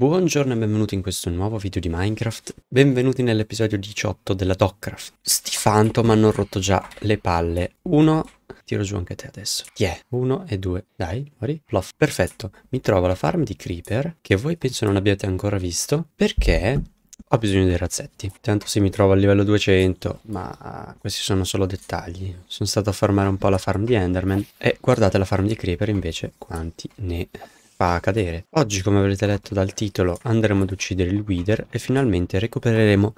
Buongiorno e benvenuti in questo nuovo video di Minecraft, benvenuti nell'episodio 18 della Dockcraft. Sti phantom hanno rotto già le palle. Uno, tiro giù anche te adesso. è? uno e due, dai, mori. Plof, perfetto. Mi trovo la farm di Creeper, che voi penso non abbiate ancora visto, perché ho bisogno dei razzetti. Tanto se mi trovo a livello 200, ma questi sono solo dettagli. Sono stato a farmare un po' la farm di Enderman e guardate la farm di Creeper invece quanti ne fa cadere. Oggi, come avrete letto dal titolo, andremo ad uccidere il Wither e finalmente recupereremo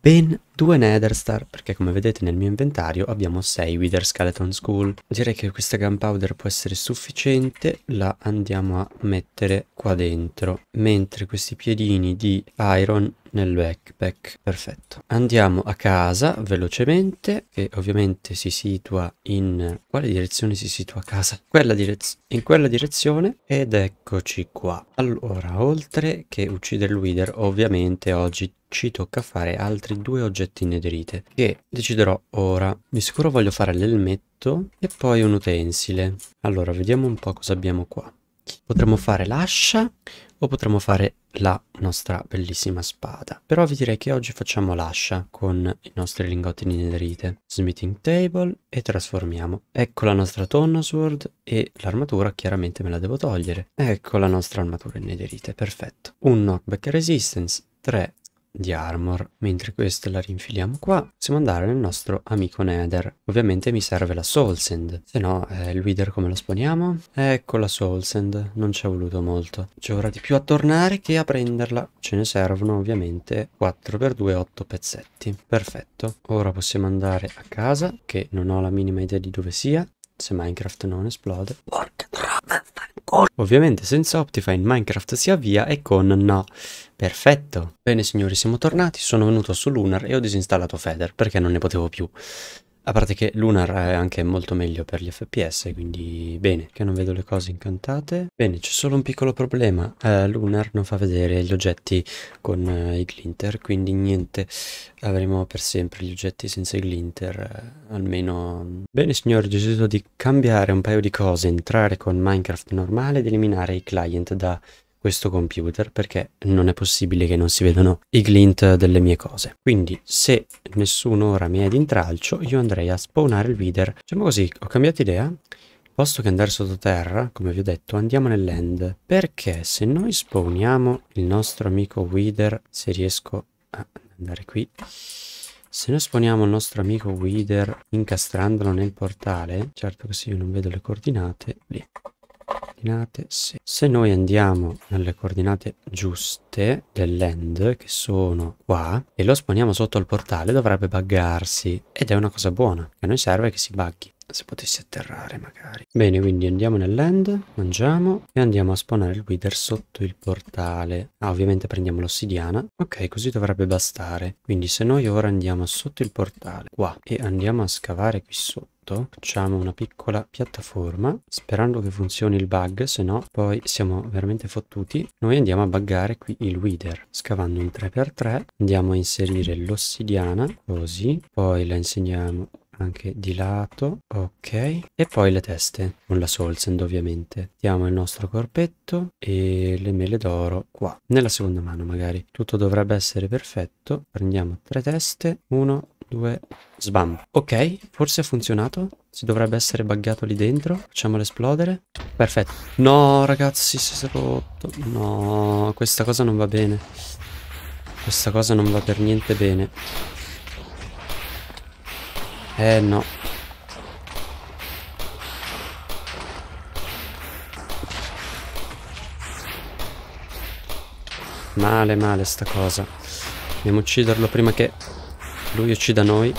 ben Nether Star, perché come vedete nel mio inventario abbiamo 6 Wither Skeleton Skull. Direi che questa gunpowder può essere sufficiente, la andiamo a mettere qua dentro. Mentre questi piedini di iron nel backpack, perfetto. Andiamo a casa velocemente, che ovviamente si situa in... quale direzione si situa casa? Quella direz... In quella direzione ed eccoci qua. Allora, oltre che uccidere il Wither, ovviamente oggi ci tocca fare altri due oggetti oggetti inederite che deciderò ora. Di sicuro voglio fare l'elmetto e poi un utensile. Allora, vediamo un po' cosa abbiamo qua. Potremmo fare l'ascia o potremmo fare la nostra bellissima spada. Però vi direi che oggi facciamo l'ascia con i nostri lingotti di nederite. Smithing table e trasformiamo. Ecco la nostra tonno sword e l'armatura chiaramente me la devo togliere. Ecco la nostra armatura in nederite, perfetto. Un knockback resistance, 3 di armor. Mentre questa la rinfiliamo qua, possiamo andare nel nostro amico Nether. Ovviamente mi serve la Soul Sand, se no eh, il Wither come lo sponiamo? Ecco la Soul Sand, non ci ha voluto molto. C'è ora di più a tornare che a prenderla. Ce ne servono ovviamente 4 x 2, 8 pezzetti. Perfetto. Ora possiamo andare a casa, che non ho la minima idea di dove sia, se Minecraft non esplode. Porca Ovviamente senza Optifine Minecraft si avvia e con no. Perfetto. Bene signori, siamo tornati, sono venuto su Lunar e ho disinstallato Feather perché non ne potevo più. A parte che Lunar è anche molto meglio per gli FPS, quindi bene, che non vedo le cose incantate. Bene, c'è solo un piccolo problema, eh, Lunar non fa vedere gli oggetti con eh, i glinter, quindi niente, avremo per sempre gli oggetti senza i glinter, eh, almeno... Mm. Bene signori, ho deciso di cambiare un paio di cose, entrare con Minecraft normale ed eliminare i client da questo computer perché non è possibile che non si vedano i glint delle mie cose. Quindi se nessuno ora mi è d'intralcio io andrei a spawnare il leader. Diciamo così, ho cambiato idea. Posto che andare sottoterra, come vi ho detto, andiamo nell'end. Perché se noi spawniamo il nostro amico Wither, se riesco a andare qui, se noi spawniamo il nostro amico Wither incastrandolo nel portale, certo che sì, io non vedo le coordinate, lì, coordinate se. se noi andiamo nelle coordinate giuste dell'end che sono qua e lo sponiamo sotto il portale dovrebbe buggarsi ed è una cosa buona che a noi serve che si bughi se potessi atterrare magari bene quindi andiamo nell'end mangiamo e andiamo a sponare il wither sotto il portale ah ovviamente prendiamo l'ossidiana ok così dovrebbe bastare quindi se noi ora andiamo sotto il portale qua e andiamo a scavare qui sotto vuoto facciamo una piccola piattaforma sperando che funzioni il bug se no poi siamo veramente fottuti noi andiamo a buggare qui il wither scavando un 3x3 andiamo a inserire l'ossidiana così poi la inseriamo anche di lato ok e poi le teste con la Solsend ovviamente diamo il nostro corpetto e le mele d'oro qua nella seconda mano magari tutto dovrebbe essere perfetto prendiamo tre teste uno due sbam ok forse ha funzionato si dovrebbe essere buggato lì dentro facciamolo esplodere perfetto no ragazzi si è rotto no questa cosa non va bene questa cosa non va per niente bene eh no Male male sta cosa Dobbiamo ucciderlo prima che lui uccida noi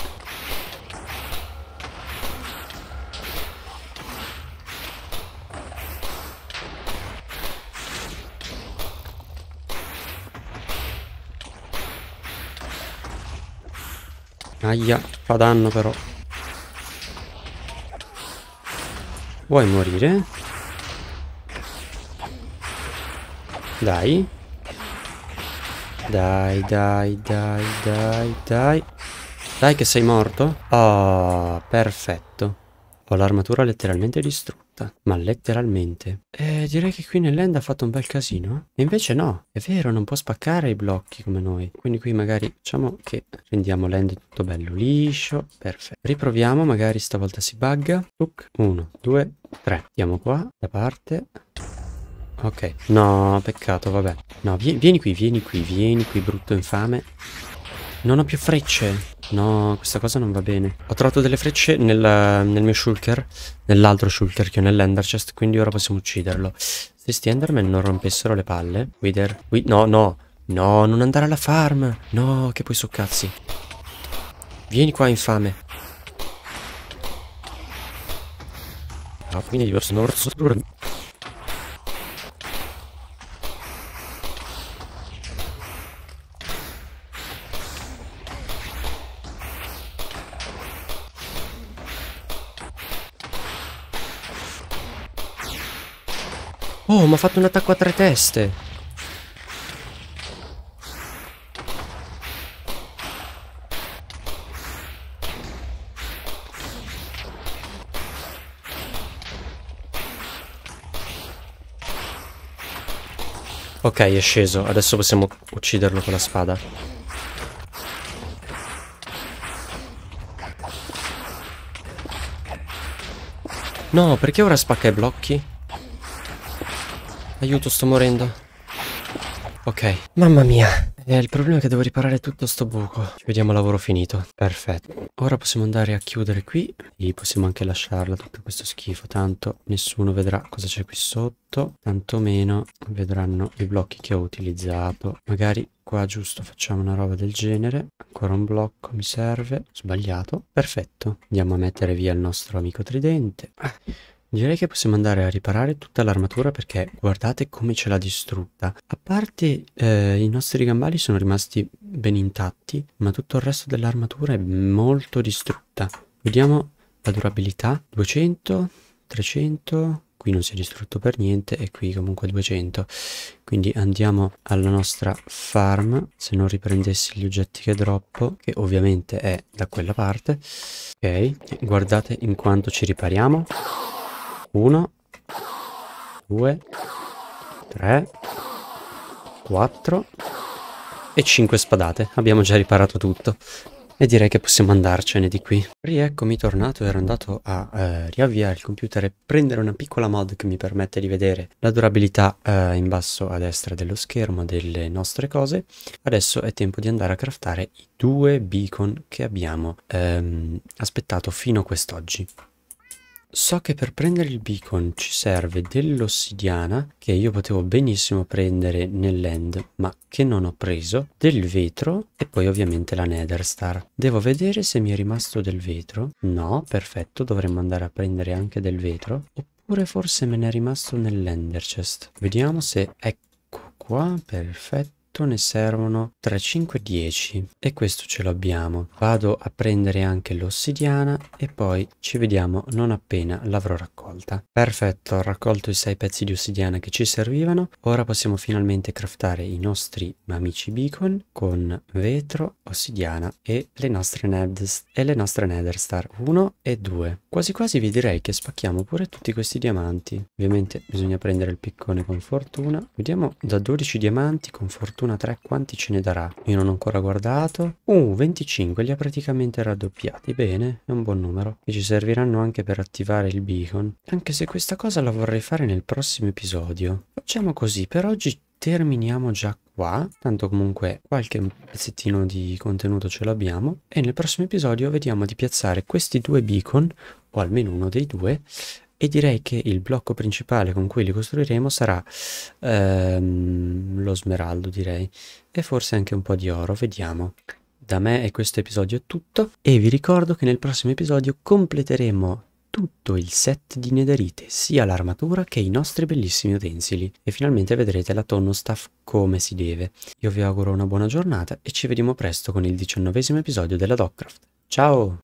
Aia, fa danno però Vuoi morire? Dai. Dai, dai, dai, dai, dai. Dai che sei morto? Oh, perfetto. Ho l'armatura letteralmente distrutta fatta, ma letteralmente. Eh, direi che qui nell'end ha fatto un bel casino. Eh. E invece no, è vero, non può spaccare i blocchi come noi. Quindi qui magari facciamo che rendiamo l'end tutto bello liscio, perfetto. Riproviamo, magari stavolta si bugga. Tuc, uno, due, tre. Andiamo qua, da parte. Ok, no, peccato, vabbè. No, vieni, vieni qui, vieni qui, vieni qui, brutto infame. Non ho più frecce. No, questa cosa non va bene. Ho trovato delle frecce nel, nel mio shulker, nell'altro shulker che ho nell'ender chest, quindi ora possiamo ucciderlo. Se sti enderman non rompessero le palle, Wither... We no, no, no, non andare alla farm. No, che poi so cazzi. Vieni qua, infame. Ah, quindi devo diverso. Oh, mi ha fatto un attacco a tre teste. Ok, è sceso. Adesso possiamo ucciderlo con la spada. No, perché ora spacca i blocchi? Aiuto, sto morendo. Ok. Mamma mia. Eh, il problema è che devo riparare tutto sto buco. Ci vediamo lavoro finito. Perfetto. Ora possiamo andare a chiudere qui. E possiamo anche lasciarla tutto questo schifo. Tanto nessuno vedrà cosa c'è qui sotto. Tantomeno vedranno i blocchi che ho utilizzato. Magari qua giusto facciamo una roba del genere. Ancora un blocco mi serve. Sbagliato. Perfetto. Andiamo a mettere via il nostro amico tridente. Direi che possiamo andare a riparare tutta l'armatura perché guardate come ce l'ha distrutta. A parte eh, i nostri gambali sono rimasti ben intatti, ma tutto il resto dell'armatura è molto distrutta. Vediamo la durabilità, 200, 300, qui non si è distrutto per niente e qui comunque 200. Quindi andiamo alla nostra farm, se non riprendessi gli oggetti che droppo, che ovviamente è da quella parte. Ok, guardate in quanto ci ripariamo. 1, 2, 3, 4 e 5 spadate. Abbiamo già riparato tutto. E direi che possiamo andarcene di qui. Rieccomi tornato, ero andato a eh, riavviare il computer e prendere una piccola mod che mi permette di vedere la durabilità eh, in basso a destra dello schermo delle nostre cose. Adesso è tempo di andare a craftare i due beacon che abbiamo ehm, aspettato fino a quest'oggi. So che per prendere il beacon ci serve dell'ossidiana, che io potevo benissimo prendere nell'end, ma che non ho preso, del vetro e poi ovviamente la nether Devo vedere se mi è rimasto del vetro. No, perfetto, dovremmo andare a prendere anche del vetro. Oppure forse me ne è rimasto nell'ender chest. Vediamo se... Ecco qua, perfetto 8 ne servono tra 5 e 10 e questo ce l'abbiamo. Vado a prendere anche l'ossidiana e poi ci vediamo non appena l'avrò raccolta. Perfetto, ho raccolto i 6 pezzi di ossidiana che ci servivano. Ora possiamo finalmente craftare i nostri amici beacon con vetro, ossidiana e le nostre, ned e le nostre nether 1 e 2. Quasi quasi vi direi che spacchiamo pure tutti questi diamanti. Ovviamente bisogna prendere il piccone con fortuna. Vediamo da 12 diamanti con fortuna fortuna 3 quanti ce ne darà? Io non ho ancora guardato. Uh, 25, li ha praticamente raddoppiati. Bene, è un buon numero. E ci serviranno anche per attivare il beacon. Anche se questa cosa la vorrei fare nel prossimo episodio. Facciamo così, per oggi terminiamo già qua. Tanto comunque qualche pezzettino di contenuto ce l'abbiamo. E nel prossimo episodio vediamo di piazzare questi due beacon, o almeno uno dei due, e direi che il blocco principale con cui li costruiremo sarà ehm, lo smeraldo direi e forse anche un po' di oro, vediamo. Da me è questo episodio tutto e vi ricordo che nel prossimo episodio completeremo tutto il set di nederite, sia l'armatura che i nostri bellissimi utensili e finalmente vedrete la tonno staff come si deve. Io vi auguro una buona giornata e ci vediamo presto con il diciannovesimo episodio della Dockcraft. Ciao!